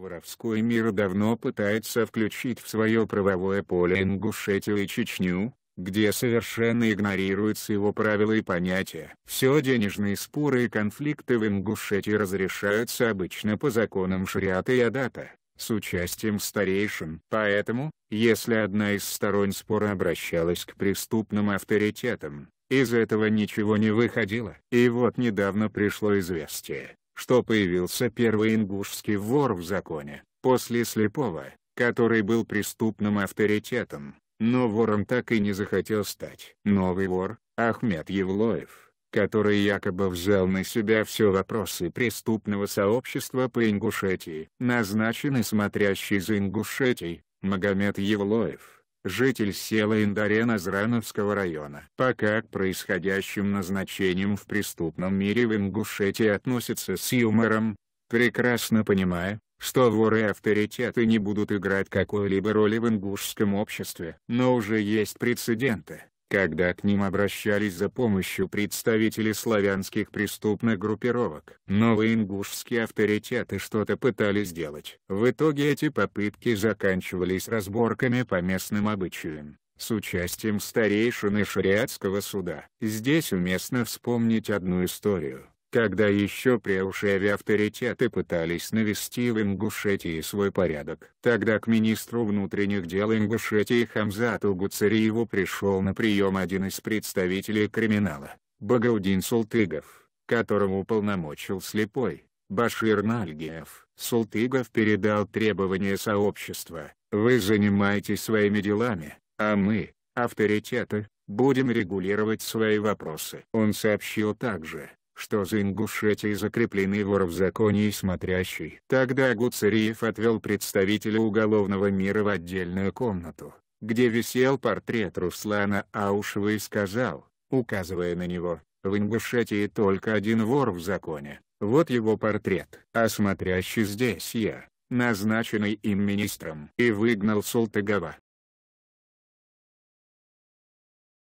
Воровской мир давно пытается включить в свое правовое поле Ингушетию и Чечню, где совершенно игнорируются его правила и понятия. Все денежные споры и конфликты в Ингушетии разрешаются обычно по законам шариата и адата, с участием старейшин. Поэтому, если одна из сторон спора обращалась к преступным авторитетам, из этого ничего не выходило. И вот недавно пришло известие, что появился первый ингушский вор в законе, после слепого, который был преступным авторитетом, но вором так и не захотел стать. Новый вор, Ахмед Евлоев, который якобы взял на себя все вопросы преступного сообщества по Ингушетии, назначенный смотрящий за Ингушетией, Магомед Евлоев житель села Индарена Зрановского района. Пока к происходящим назначениям в преступном мире в Ингушетии относятся с юмором, прекрасно понимая, что воры и авторитеты не будут играть какой-либо роли в ингушском обществе. Но уже есть прецеденты когда к ним обращались за помощью представители славянских преступных группировок. Новые ингушские авторитеты что-то пытались сделать. В итоге эти попытки заканчивались разборками по местным обычаям, с участием старейшины шариатского суда. Здесь уместно вспомнить одну историю, когда еще преушеви авторитеты пытались навести в Ингушетии свой порядок. Тогда к министру внутренних дел Ингушетии Хамзату Гуцериеву пришел на прием один из представителей криминала, Багаудин Султыгов, которому уполномочил слепой, Башир Нальгиев. Султыгов передал требования сообщества, вы занимаетесь своими делами, а мы, авторитеты, будем регулировать свои вопросы. Он сообщил также, что за Ингушетией закреплены вор в законе и смотрящий. Тогда Гуцериев отвел представителя уголовного мира в отдельную комнату, где висел портрет Руслана Аушева и сказал, указывая на него, «В Ингушетии только один вор в законе, вот его портрет, а смотрящий здесь я» назначенный им министром, и выгнал Султагова.